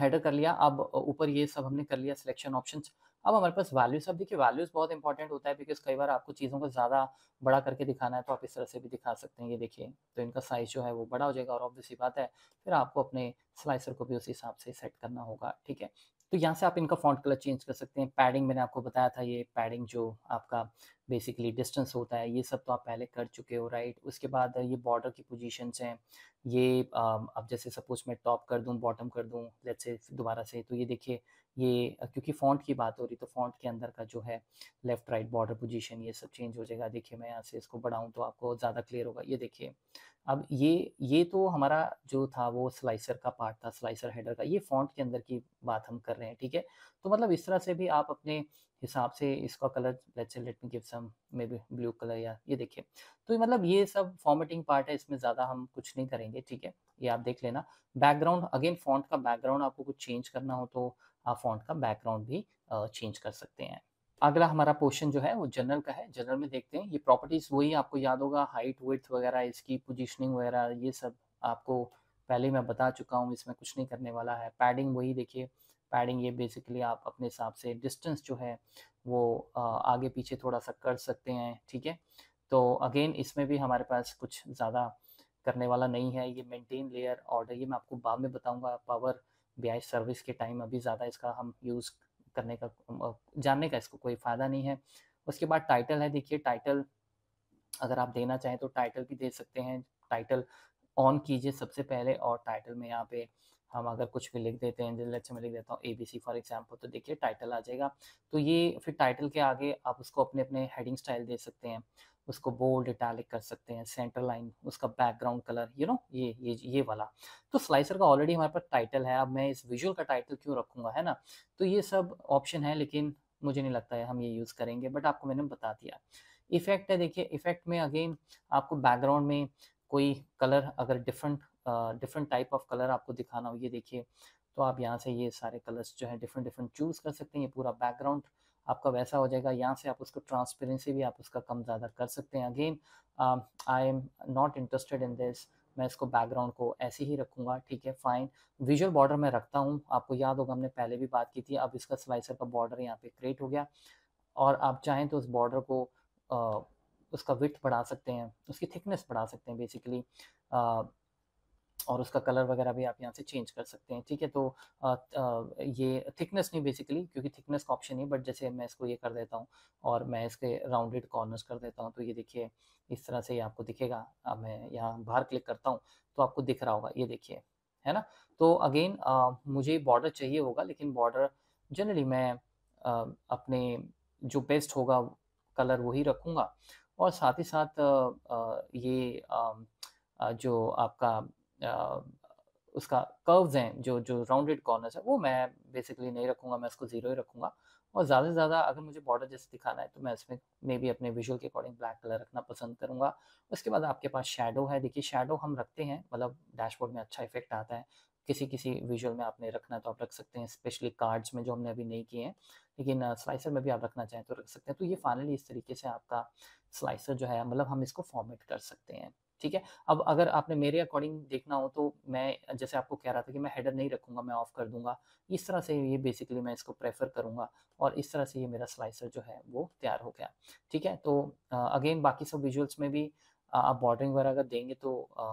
हेडर कर लिया अब ऊपर ये सब हमने कर लिया सिलेक्शन ऑप्शंस अब हमारे पास वैल्यूज अब देखिए वैल्यूज बहुत इंपॉर्टेंट होता है बिकॉज कई बार आपको चीज़ों को ज़्यादा बड़ा करके दिखाना है तो आप इस तरह से भी दिखा सकते हैं ये देखिए तो इनका साइज़ जो है वो बड़ा हो जाएगा और ऑब्वियसली बात है फिर आपको अपने स्लाइसर को भी उस हिसाब से सेट करना होगा ठीक है तो यहाँ से आप इनका फॉन्ट कलर चेंज कर सकते हैं पैडिंग मैंने आपको बताया था ये पैडिंग जो आपका बेसिकली डिस्टेंस होता है ये सब तो आप पहले कर चुके हो राइट उसके बाद ये बॉर्डर की पोजिशन हैं ये अब जैसे सपोज मैं टॉप कर दूँ बॉटम कर दूँ लेट्स से दोबारा से तो ये देखिए ये क्योंकि फॉन्ट की बात हो रही तो फॉन्ट के अंदर का जो है लेफ्ट राइट बॉर्डर पोजीशन ये सब चेंज हो जाएगा देखिए मैं यहाँ से इसको बढ़ाऊँ तो आपको ज़्यादा क्लियर होगा ये देखिए अब ये ये तो हमारा जो था वो स्लाइसर का पार्ट था स्लाइसर हेडर का ये फॉन्ट के अंदर की बात हम कर रहे हैं ठीक है तो मतलब इस तरह से भी आप अपने हिसाब से इसका colour let's say let me give some maybe blue colour या ये देखिए तो ये मतलब ये सब फॉर्मेटिंग पार्ट है इसमें ज़्यादा हम कुछ नहीं करेंगे ठीक है ये आप देख लेना बैकग्राउंड अगेन फॉन्ट का बैकग्राउंड आपको कुछ चेंज करना हो तो आप फॉन्ट का बैकग्राउंड भी चेंज कर सकते हैं अगला हमारा पोर्शन जो है वो जनरल का है जनरल में देखते हैं ये प्रॉपर्टीज़ वही आपको याद होगा हाइट वेथ वगैरह इसकी पोजिशनिंग वगैरह ये सब आपको पहले मैं बता चुका हूँ इसमें कुछ नहीं करने वाला है पैडिंग वही देखिए पैडिंग ये बेसिकली आप अपने हिसाब से डिस्टेंस जो है वो आगे पीछे थोड़ा सा कर सकते हैं ठीक है तो अगेन इसमें भी हमारे पास कुछ ज़्यादा करने वाला नहीं है ये मेंटेन लेयर ऑर्डर ये मैं आपको बाद में बताऊंगा पावर बी सर्विस के टाइम अभी ज़्यादा इसका हम यूज़ करने का जानने का इसको कोई फ़ायदा नहीं है उसके बाद टाइटल है देखिए टाइटल अगर आप देना चाहें तो टाइटल भी दे सकते हैं टाइटल ऑन कीजिए सबसे पहले और टाइटल में यहाँ पे हम अगर कुछ भी लिख देते हैं जैसे लेट्स मैं लिख देता हूँ A B C for example तो देखिए टाइटल आ जाएगा तो ये फिर टाइटल के आगे आप उसको अपने अपने हेडिंग स्टाइल दे सकते हैं उसको बोल्ड इटैलिक कर सकते हैं सेंटर लाइन उसका बैकग्राउंड कलर यू नो ये ये ये वाला तो स्लाइसर का ऑलरेडी हमारे पास टाइटल है अब मैं इस विजुअल का टाइटल क्यों रखूँगा है ना तो ये सब ऑप्शन है लेकिन मुझे नहीं लगता है हम ये यूज़ करेंगे बट आपको मैंने बता दिया इफेक्ट है देखिए इफेक्ट में अगेन आपको बैकग्राउंड में कोई कलर अगर different different type of colour आपको दिखाना हो ये देखिए तो आप यहाँ से ये सारे कलर्स जो है डिफरेंट डिफरेंट चूज़ कर सकते हैं ये पूरा बैकग्राउंड आपका वैसा हो जाएगा यहाँ से आप उसको ट्रांसपेरेंसी भी आप उसका कम ज़्यादा कर सकते हैं again I am not interested in this मैं इसको बैकग्राउंड को ऐसे ही रखूंगा ठीक है फाइन विजुअल बॉर्डर मैं रखता हूँ आपको याद होगा हमने पहले भी बात की थी अब इसका स्लाइसर का बॉर्डर यहाँ पे क्रिएट हो गया और आप चाहें तो उस बॉर्डर को आ, उसका विथ बढ़ा सकते हैं उसकी थिकनेस बढ़ा सकते हैं बेसिकली और उसका कलर वगैरह भी आप यहाँ से चेंज कर सकते हैं ठीक है तो आ, आ, ये थिकनेस नहीं बेसिकली क्योंकि थिकनेस का ऑप्शन नहीं बट जैसे मैं इसको ये कर देता हूँ और मैं इसके राउंडेड कॉर्नर्स कर देता हूँ तो ये देखिए इस तरह से ये आपको दिखेगा अब मैं यहाँ बाहर क्लिक करता हूँ तो आपको दिख रहा होगा ये देखिए है ना तो अगेन मुझे बॉर्डर चाहिए होगा लेकिन बॉर्डर जनरली मैं आ, अपने जो बेस्ट होगा कलर वही रखूँगा और साथ ही साथ ये जो आपका उसका कर्व्स हैं जो जो राउंडेड कॉर्नर्स है वो मैं बेसिकली नहीं रखूँगा मैं उसको ज़ीरो ही रखूँगा और ज़्यादा से ज़्यादा अगर मुझे बॉर्डर जैसे दिखाना है तो मैं इसमें मे बी अपने विजुअल के अकॉर्डिंग ब्लैक कलर रखना पसंद करूँगा उसके बाद आपके पास शेडो है देखिए शेडो हम रखते हैं मतलब डैशबोर्ड में अच्छा इफेक्ट आता है किसी किसी विजुअल में आपने रखना है तो आप रख सकते हैं स्पेशली कार्ड्स में जो हमने अभी नहीं किए हैं लेकिन स्लाइसर में भी आप रखना चाहें तो रख सकते हैं तो ये फाइनली इस तरीके से आपका स्लाइसर जो है मतलब हम इसको फॉर्मेट कर सकते हैं ठीक है अब अगर आपने मेरे अकॉर्डिंग देखना हो तो मैं जैसे आपको कह रहा था कि मैं हेडर नहीं रखूँगा मैं ऑफ कर दूंगा इस तरह से ये बेसिकली मैं इसको प्रेफर करूंगा और इस तरह से ये मेरा स्लाइसर जो है वो तैयार हो गया ठीक है तो अगेन बाकी सब विजुअल्स में भी आप बॉर्डरिंग वगैरह अगर देंगे तो आ,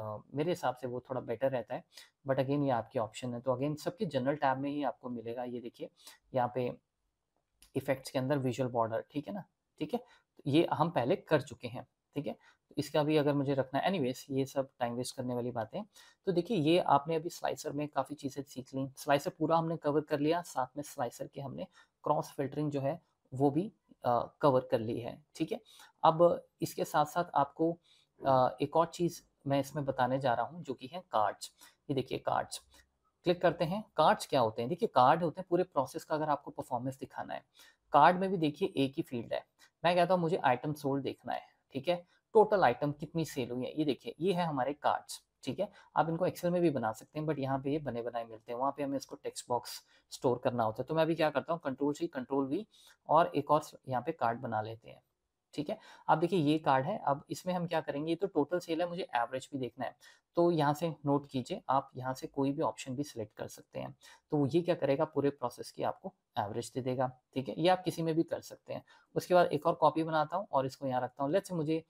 आ, मेरे हिसाब से वो थोड़ा बेटर रहता है बट अगेन ये आपकी ऑप्शन है तो अगेन सबके जनरल टैब में ही आपको मिलेगा ये देखिए यहाँ पे इफेक्ट्स के अंदर विजुअल बॉर्डर ठीक है ना ठीक है ये हम पहले कर चुके हैं ठीक है तो इसका भी अगर मुझे रखना है एनीवेज ये सब टाइम वेस्ट करने वाली बातें तो देखिए ये आपने अभी स्लाइसर में काफ़ी चीज़ें सीख ली स्लाइसर पूरा हमने कवर कर लिया साथ में स्लाइसर के हमने क्रॉस फिल्टरिंग जो है वो भी कवर कर ली है ठीक है अब इसके साथ साथ आपको आ, एक और चीज़ मैं इसमें बताने जा रहा हूँ जो कि है कार्ड्स ये देखिए कार्ड्स क्लिक करते हैं कार्ड्स क्या होते हैं देखिए कार्ड होते हैं पूरे प्रोसेस का अगर आपको परफॉर्मेंस दिखाना है कार्ड में भी देखिए एक ही फील्ड है मैं कहता हूँ मुझे आइटम सोल्ड देखना है ठीक है टोटल आइटम कितनी सेल हुई है ये देखिए ये है हमारे कार्ड्स ठीक है आप इनको एक्सेल में भी बना सकते हैं बट यहाँ पे ये बने बनाए मिलते हैं वहाँ पे हमें इसको टेक्स्ट बॉक्स स्टोर करना होता है तो मैं अभी क्या करता हूँ कंट्रोल सी कंट्रोल वी और एक और यहाँ पे कार्ड बना लेते हैं ठीक है आप देखिए ये कार्ड है अब इसमें हम क्या करेंगे ये तो टोटल सेल है मुझे एवरेज भी देखना है तो यहाँ से नोट कीजिए आप यहाँ से कोई भी ऑप्शन भी सिलेक्ट कर सकते हैं तो ये क्या करेगा पूरे प्रोसेस की आपको एवरेज दे देगा ठीक है ये आप किसी में भी कर सकते हैं उसके बाद एक और कॉपी बनाता हूँ और इसको यहाँ रखता हूँ लेट से मुझे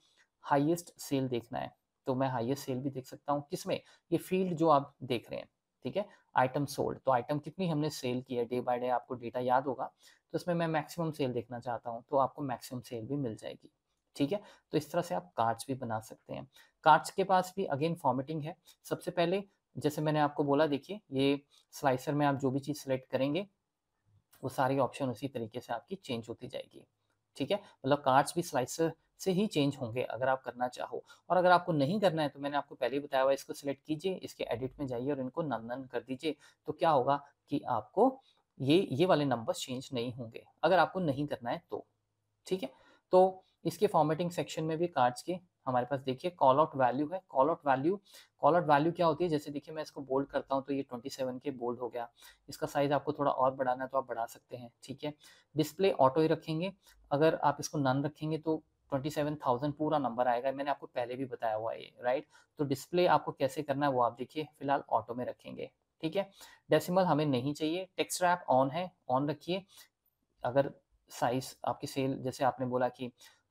हाइएस्ट सेल देखना है तो मैं हाइएस्ट सेल भी देख सकता हूँ किसमें ये फील्ड जो आप देख रहे हैं ठीक है आइटम सोल्ड तो आइटम कितनी हमने सेल की है डे बाय डे आपको डेटा याद होगा तो इसमें मैं मैक्सिमम सेल देखना चाहता हूँ तो आपको मैक्सिमम सेल भी मिल जाएगी ठीक है तो इस तरह से आप कार्ड्स भी बना सकते हैं कार्ड्स के पास भी अगेन फॉर्मेटिंग है सबसे पहले जैसे मैंने आपको बोला देखिए ये स्लाइसर में आप जो भी चीज़ सेलेक्ट करेंगे वो सारी ऑप्शन उसी तरीके से आपकी चेंज होती जाएगी ठीक है मतलब कार्ड्स भी स्लाइसर से ही चेंज होंगे अगर आप करना चाहो और अगर आपको नहीं करना है तो मैंने आपको पहले ही बताया हुआ इसको सिलेक्ट कीजिए इसके एडिट में जाइए और इनको नन नन कर दीजिए तो क्या होगा कि आपको ये ये वाले नंबर चेंज नहीं होंगे अगर आपको नहीं करना है तो ठीक है तो इसके फॉर्मेटिंग सेक्शन में भी कार्ड्स के हमारे पास देखिए कॉल आउट वैल्यू है call out value call out value क्या होती है जैसे देखिए मैं इसको बोल्ड करता हूँ तो ये 27 के बोल्ड हो गया इसका साइज आपको थोड़ा और बढ़ाना है तो आप बढ़ा सकते हैं ठीक है डिस्प्ले ऑटो ही रखेंगे अगर आप इसको नन रखेंगे तो ट्वेंटी सेवन थाउजेंड पूरा नंबर आएगा मैंने आपको पहले भी बताया हुआ है राइट तो डिस्प्ले आपको कैसे करना है वो आप देखिए फिलहाल ऑटो में रखेंगे ठीक है डेसिमल हमें नहीं चाहिए टेक्स्ट रैप ऑन है ऑन रखिए अगर साइज आपकी सेल जैसे आपने बोला कि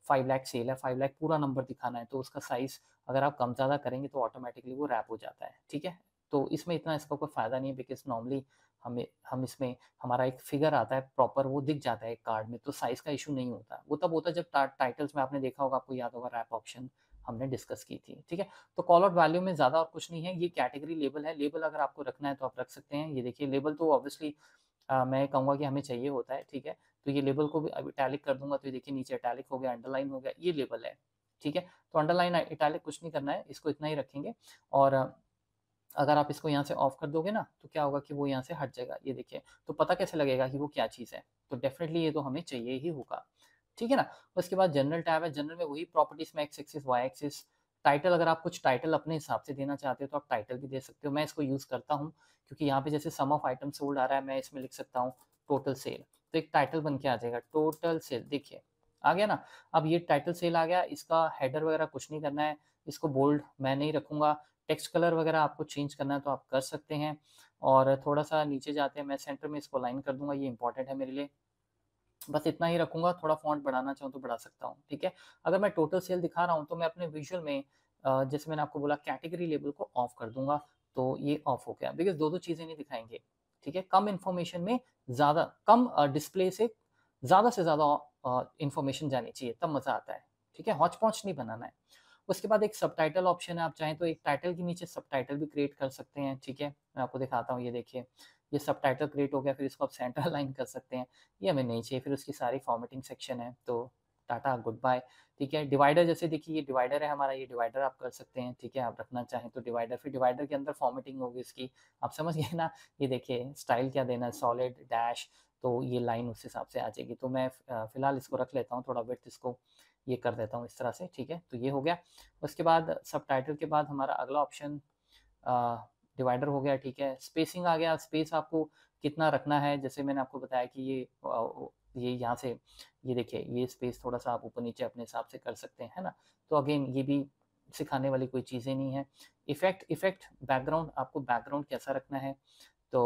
फाइव लैख सेल है फाइव लैख पूरा नंबर दिखाना है तो उसका साइज अगर आप कम ज़्यादा करेंगे तो ऑटोमेटिकली वो रैप हो जाता है ठीक है तो इसमें इतना इसका कोई फ़ायदा नहीं है बिकॉज नॉर्मली हमें हम इसमें हमारा एक फिगर आता है प्रॉपर वो दिख जाता है एक कार्ड में तो साइज़ का इशू नहीं होता वो तब होता है जब टाइटल्स में आपने देखा होगा आपको याद होगा रैप ऑप्शन हमने डिस्कस की थी ठीक है तो कॉल आउट वैल्यू में ज़्यादा और कुछ नहीं है ये कैटेगरी लेबल है लेबल अगर आपको रखना है तो आप रख सकते हैं ये देखिए लेबल तो ऑब्वियसली मैं कहूँगा कि हमें चाहिए होता है ठीक है तो ये लेबल को भी अब इटैलिक कर दूंगा तो ये देखिए नीचे अटैलिक हो गया अंडरलाइन हो गया ये लेबल है ठीक है तो अंडरलाइन इटैलिक कुछ नहीं करना है इसको इतना ही रखेंगे और अगर आप इसको यहाँ से ऑफ कर दोगे ना तो क्या होगा कि वो यहाँ से हट जाएगा ये देखिए तो पता कैसे लगेगा कि वो क्या चीज़ है तो डेफिनेटली ये तो हमें चाहिए ही होगा ठीक है ना उसके बाद जनरल टैब है जनरल में वही प्रॉपर्टीज में X axis Y axis title अगर आप कुछ टाइटल अपने हिसाब से देना चाहते हो तो आप टाइटल भी दे सकते हो मैं इसको यूज़ करता हूँ क्योंकि यहाँ पे जैसे सम ऑफ आइटम सोल्ड आ रहा है मैं इसमें लिख सकता हूँ टोटल सेल तो एक टाइटल बन के आ जाएगा टोटल सेल देखिए आ गया ना अब ये टाइटल सेल आ गया इसका हेडर वगैरह कुछ नहीं करना है इसको बोल्ड मैं नहीं रखूंगा टेक्स्ट कलर वगैरह आपको चेंज करना है तो आप कर सकते हैं और थोड़ा सा नीचे जाते हैं मैं सेंटर में इसको लाइन कर दूंगा ये इंपॉर्टेंट है मेरे लिए बस इतना ही रखूंगा थोड़ा फॉन्ट बढ़ाना चाहूँ तो बढ़ा सकता हूँ ठीक है अगर मैं टोटल सेल दिखा रहा हूँ तो मैं अपने विजुअल में जैसे मैंने आपको बोला कैटेगरी लेबल को ऑफ कर दूंगा तो ये ऑफ हो गया बिकॉज दो दो चीज़ें नहीं दिखाएंगे ठीक है कम इन्फॉर्मेशन में ज़्यादा कम डिस्प्ले से ज़्यादा से ज़्यादा इन्फॉर्मेशन जानी चाहिए तब मज़ा आता है ठीक है हॉच पॉच नहीं बनाना है उसके बाद एक सब ऑप्शन है आप चाहें तो एक टाइटल के नीचे सब भी क्रिएट कर सकते हैं ठीक है मैं आपको दिखाता हूँ ये देखिए ये सब टाइटल क्रिएट हो गया फिर इसको आप सेंटर लाइन कर सकते हैं ये हमें नहीं चाहिए फिर उसकी सारी फॉर्मेटिंग सेक्शन है तो टाटा गुड बाय ठीक है डिवाइडर जैसे देखिए ये डिवाइडर है हमारा ये डिवाइडर आप कर सकते हैं ठीक है आप रखना चाहें तो डिवाइडर फिर डिवाइडर के अंदर फॉर्मेटिंग होगी इसकी आप समझ गए ना ये देखिए स्टाइल क्या देना सॉलिड डैश तो ये लाइन उस हिसाब से आ जाएगी तो मैं फिलहाल इसको रख लेता हूँ थोड़ा वेट इसको ये कर देता हूँ इस तरह से ठीक है तो ये हो गया उसके बाद सब के बाद हमारा अगला ऑप्शन डिवाइडर हो गया ठीक है स्पेसिंग आ गया स्पेस आपको कितना रखना है जैसे मैंने आपको बताया कि ये ये यहाँ से ये देखिए ये स्पेस थोड़ा सा आप ऊपर नीचे अपने हिसाब से कर सकते हैं ना तो अगेन ये भी सिखाने वाली कोई चीज़ें नहीं है इफेक्ट इफेक्ट बैकग्राउंड आपको बैकग्राउंड कैसा रखना है तो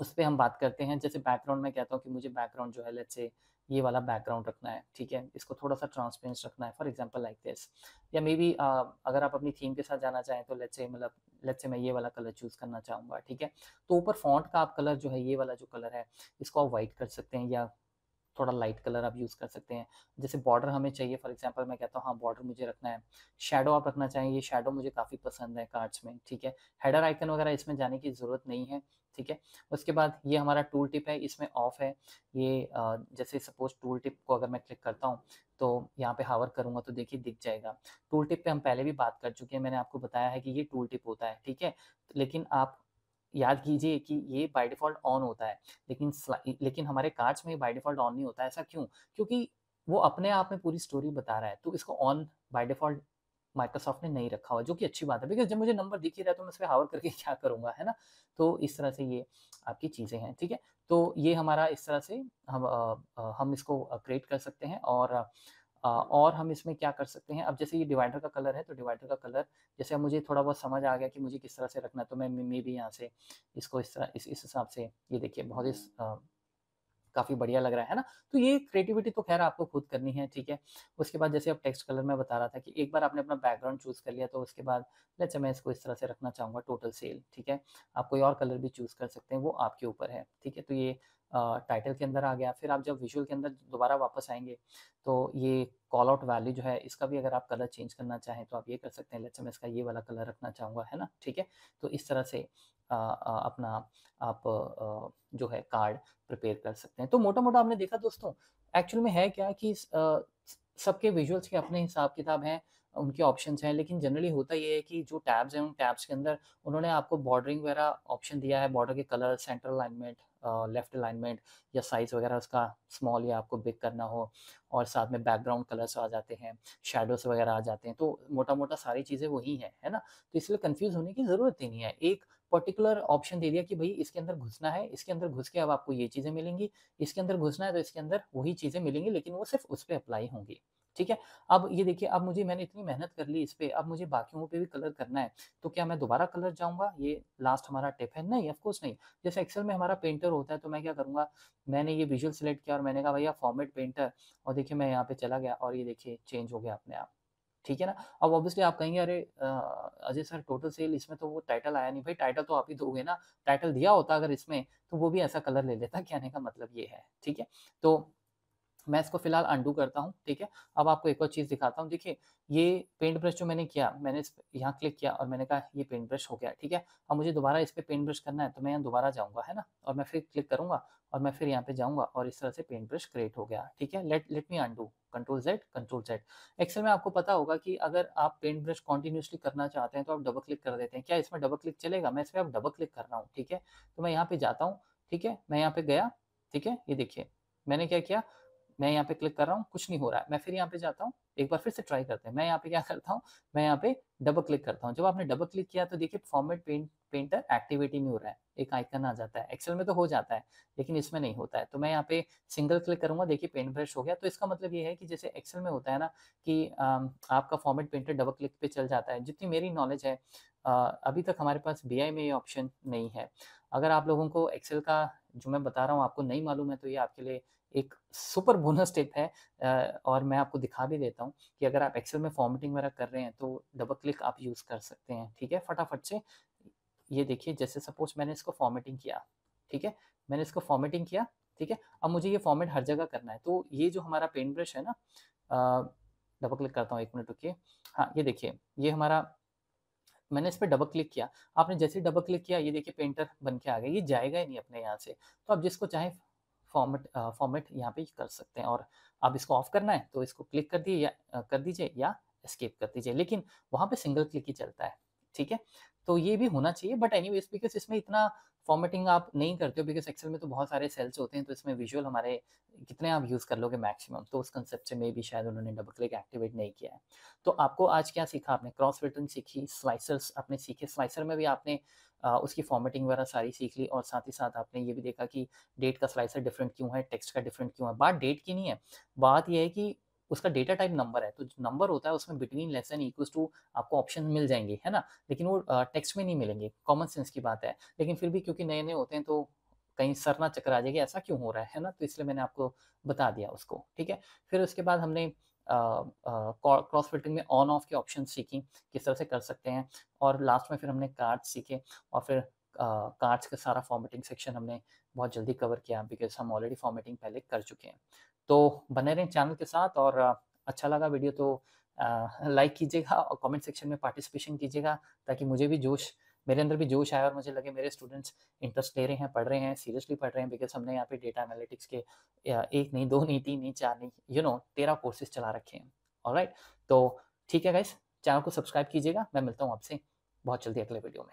उस पर हम बात करते हैं जैसे बैकग्राउंड में कहता हूँ कि मुझे बैकग्राउंड जो है लेट से ये वाला बैकग्राउंड रखना है ठीक है इसको थोड़ा सा ट्रांसपेरेंस रखना है फॉर एग्जाम्पल लाइक दिस या मे बी अगर आप अपनी थीम के साथ जाना चाहें तो लेट से मतलब लेट से मैं ये वाला कलर चूज़ करना चाहूँगा ठीक है तो ऊपर फॉन्ट का आप कलर जो है ये वाला जो कलर है इसको आप व्हाइट कर सकते हैं या थोड़ा लाइट कलर आप यूज़ कर सकते हैं जैसे बॉर्डर हमें चाहिए फॉर एग्जांपल मैं कहता हूँ हाँ बॉर्डर मुझे रखना है शेडो आप रखना चाहें ये शेडो मुझे काफ़ी पसंद है कार्ड्स में ठीक है हेडर आइकन वगैरह इसमें जाने की ज़रूरत नहीं है ठीक है उसके बाद ये हमारा टूल टिप है इसमें ऑफ है ये जैसे सपोज टूल टिप को अगर मैं क्लिक करता हूँ तो यहाँ पे हावर करूंगा तो देखिए दिख जाएगा टूल टिप पे हम पहले भी बात कर चुके हैं मैंने आपको बताया है कि ये टूल टिप होता है ठीक है लेकिन आप याद कीजिए कि ये बाय डिफॉल्ट ऑन होता है लेकिन लेकिन हमारे कार्ड्स में बाय डिफॉल्ट ऑन नहीं होता है ऐसा क्यों क्योंकि वो अपने आप में पूरी स्टोरी बता रहा है तो इसको ऑन बाय डिफॉल्ट माइक्रोसॉफ्ट ने नहीं रखा हुआ जो कि अच्छी बात है बिकॉज जब मुझे नंबर दिख ही रहा है तो मैं उस पर हावर करके क्या करूँगा है ना तो इस तरह से ये आपकी चीज़ें हैं ठीक है तो ये हमारा इस तरह से हम आ, आ, हम इसको क्रिएट कर सकते हैं और और हम इसमें क्या कर सकते हैं अब जैसे ये डिवाइडर का कलर है तो डिवाइडर का कलर जैसे मुझे थोड़ा बहुत समझ आ गया कि मुझे किस तरह से रखना है तो मैं मे भी यहाँ से इसको इस तरह इस इस हिसाब से ये देखिए बहुत ही काफ़ी बढ़िया लग रहा है ना तो ये क्रिएटिविटी तो खैर आपको खुद करनी है ठीक है उसके बाद जैसे अब टेक्स्ट कलर में बता रहा था कि एक बार आपने अपना बैकग्राउंड चूज़ कर लिया तो उसके बाद लेट्स मैं इसको इस तरह से रखना चाहूँगा टोटल सेल ठीक है आप कोई और कलर भी चूज़ कर सकते हैं वो आपके ऊपर है ठीक है तो ये टाइटल के अंदर आ गया फिर आप जब विजुअल के अंदर दोबारा वापस आएंगे तो ये कॉल आउट वैल्यू जो है इसका भी अगर आप कलर चेंज करना चाहें तो आप ये कर सकते हैं लेट्स मैं इसका ये वाला कलर रखना चाहूँगा है ना ठीक है तो इस तरह से आ, आ, अपना आप आ, जो है कार्ड प्रिपेयर कर सकते हैं तो मोटा मोटा आपने देखा दोस्तों एक्चुअल में है क्या कि सबके विजुअल्स के अपने हिसाब किताब हैं उनके ऑप्शन हैं लेकिन जनरली होता ये है कि जो टैब्स हैं उन टैब्स के अंदर उन्होंने आपको बॉर्डरिंग वगैरह ऑप्शन दिया है बॉर्डर के colour central alignment left alignment या साइज़ वगैरह उसका स्मॉल या आपको बिग करना हो और साथ में बैकग्राउंड कलर्स आ जाते हैं शेडोज वगैरह आ जाते हैं तो मोटा मोटा सारी चीज़ें वही हैं है ना तो इसलिए कन्फ्यूज़ होने की ज़रूरत ही नहीं है एक पर्टिकुलर ऑप्शन दे दिया कि भाई इसके अंदर घुसना है इसके अंदर घुस के अब आपको ये चीज़ें मिलेंगी इसके अंदर घुसना है तो इसके अंदर वही चीज़ें मिलेंगी लेकिन वो सिर्फ उस पर अप्लाई होंगी ठीक है अब ये देखिए अब मुझे मैंने इतनी मेहनत कर ली इस पर अब मुझे बाकी पे भी कलर करना है तो क्या मैं दोबारा कलर जाऊंगा ये लास्ट हमारा टिप है नहीं ऑफकोर्स नहीं जैसे एक्सेल में हमारा पेंटर होता है तो मैं क्या करूँगा मैंने ये विजुअल सेलेक्ट किया और मैंने कहा भैया फॉर्मेट पेंटर और देखिए मैं यहाँ पे चला गया और ये देखिए चेंज हो गया अपने आप ठीक है ना अब ऑब्वियसली आप कहेंगे अरे अजय सर टोटल सेल इसमें तो वो टाइटल आया नहीं भाई टाइटल तो आप ही दोगे ना टाइटल दिया होता अगर इसमें तो वो भी ऐसा कलर ले लेता कहने का मतलब ये है ठीक है तो मैं इसको फिलहाल अंडू करता हूँ ठीक है अब आपको एक और चीज़ दिखाता हूँ देखिए ये पेंट ब्रश जो मैंने किया मैंने इस यहाँ क्लिक किया और मैंने कहा ये पेंट ब्रश हो गया ठीक है अब मुझे दोबारा इस पर पेंट ब्रश करना है तो मैं यहाँ दोबारा जाऊँगा है ना और मैं फिर क्लिक करूँगा और मैं फिर यहाँ पे जाऊँगा और इस तरह से पेंट ब्रश क्रिएट हो गया ठीक है let let me undo control Z control Z Excel में आपको पता होगा कि अगर आप पेंट ब्रश कॉन्टिन्यूसली करना चाहते हैं तो आप डबल क्लिक कर देते हैं क्या इसमें डबल क्लिक चलेगा मैं इसमें आप डबल क्लिक कर रहा हूँ ठीक है तो मैं यहाँ पे जाता हूँ ठीक है मैं यहाँ पे गया ठीक है ये देखिए मैंने क्या किया मैं यहाँ पे क्लिक कर रहा हूँ कुछ नहीं हो रहा है मैं फिर यहाँ पे जाता हूँ एक बार फिर से ट्राई करते हैं मैं यहाँ पे क्या करता हूँ मैं यहाँ पे डबल क्लिक करता हूँ जब आपने डबल क्लिक किया तो देखिए फॉर्मेट पेंट पेंटर एक्टिविटी नहीं हो रहा है एक आइकन आ जाता है एक्सेल में तो हो जाता है लेकिन इसमें नहीं होता है तो मैं यहाँ पे सिंगल क्लिक करूंगा देखिए पेंट ब्रश हो गया तो इसका मतलब ये है कि जैसे एक्सेल में होता है ना कि आपका फॉर्मेट पेंटर डबल क्लिक पे चल जाता है जितनी मेरी नॉलेज है अभी तक हमारे पास बी में ये ऑप्शन नहीं है अगर आप लोगों को एक्सेल का जो मैं बता रहा हूँ आपको नहीं मालूम है तो ये आपके लिए एक सुपर बोनस टिप है और मैं आपको दिखा भी देता हूँ कि अगर आप एक्सेल में फॉर्मेटिंग वगैरह कर रहे हैं तो डबल क्लिक आप यूज़ कर सकते हैं ठीक है फटाफट से ये देखिए जैसे सपोज मैंने इसको फॉर्मेटिंग किया ठीक है मैंने इसको फॉर्मेटिंग किया ठीक है अब मुझे ये फॉर्मेट हर जगह करना है तो ये जो हमारा पेंट ब्रश है ना डबल क्लिक करता हूँ एक मिनट रुकिए हाँ ये देखिए ये हमारा मैंने इस पर डबल क्लिक किया आपने जैसे डबल क्लिक किया ये देखिए पेंटर बन के आ गया ये जाएगा ही नहीं अपने यहाँ से तो आप जिसको चाहे फॉर्मेट फॉर्मेट यहाँ पे कर सकते हैं और अब इसको ऑफ करना है तो इसको क्लिक कर दिए या कर दीजिए या स्केप कर दीजिए लेकिन वहाँ पे सिंगल क्लिक ही चलता है ठीक है तो ये भी होना चाहिए बट एनी वेज बिकॉज इसमें इतना फॉर्मेटिंग आप नहीं करते हो बिकॉज एक्सेल में तो बहुत सारे सेल्स होते हैं तो इसमें विजुअल हमारे कितने आप यूज़ कर लोगे मैक्सिमम तो उस कंसेप्ट से मे भी शायद उन्होंने डबल क्लिक एक्टिवेट नहीं किया है तो आपको आज क्या सीखा आपने क्रॉस रिटर्न सीखी स्लाइसर्स आपने सीखे स्लाइसर में भी आपने उसकी फॉर्मेटिंग वगैरह सारी सीख ली और साथ ही साथ आपने ये भी देखा कि डेट का स्लाइसर डिफरेंट क्यों है टेक्स्ट का डिफरेंट क्यों है बात डेट की नहीं है बात यह है कि उसका डेटा टाइप नंबर है तो नंबर होता है उसमें between less and equals to आपको ऑप्शन मिल जाएंगे है ना लेकिन वो टेक्स्ट में नहीं मिलेंगे कॉमन सेंस की बात है लेकिन फिर भी क्योंकि नए नए होते हैं तो कहीं सरना चक्कर आ जाएगी ऐसा क्यों हो रहा है ना तो इसलिए मैंने आपको बता दिया उसको ठीक है फिर उसके बाद हमने क्रॉस फिल्टरिंग में ऑन ऑफ के ऑप्शन सीखी किस तरह से कर सकते हैं और लास्ट में फिर हमने कार्ड्स सीखे और फिर कार्ड्स का सारा फॉर्मेटिंग सेक्शन हमने बहुत जल्दी कवर किया बिकॉज हम ऑलरेडी फॉर्मेटिंग पहले कर चुके हैं तो बने रहें चैनल के साथ और अच्छा लगा वीडियो तो लाइक कीजिएगा और कमेंट सेक्शन में पार्टिसिपेशन कीजिएगा ताकि मुझे भी जोश मेरे अंदर भी जोश आया और मुझे लगे मेरे स्टूडेंट्स इंटरेस्ट ले रहे हैं पढ़ रहे हैं सीरियसली पढ़ रहे हैं बिकॉज हमने यहाँ पे डेटा एनालिटिक्स के एक नहीं दो नहीं तीन नहीं चार नहीं यू नो तेरह कोर्सेज चला रखे हैं और तो ठीक है गाइस चैनल को सब्सक्राइब कीजिएगा मैं मिलता हूँ आपसे बहुत जल्दी अगले वीडियो में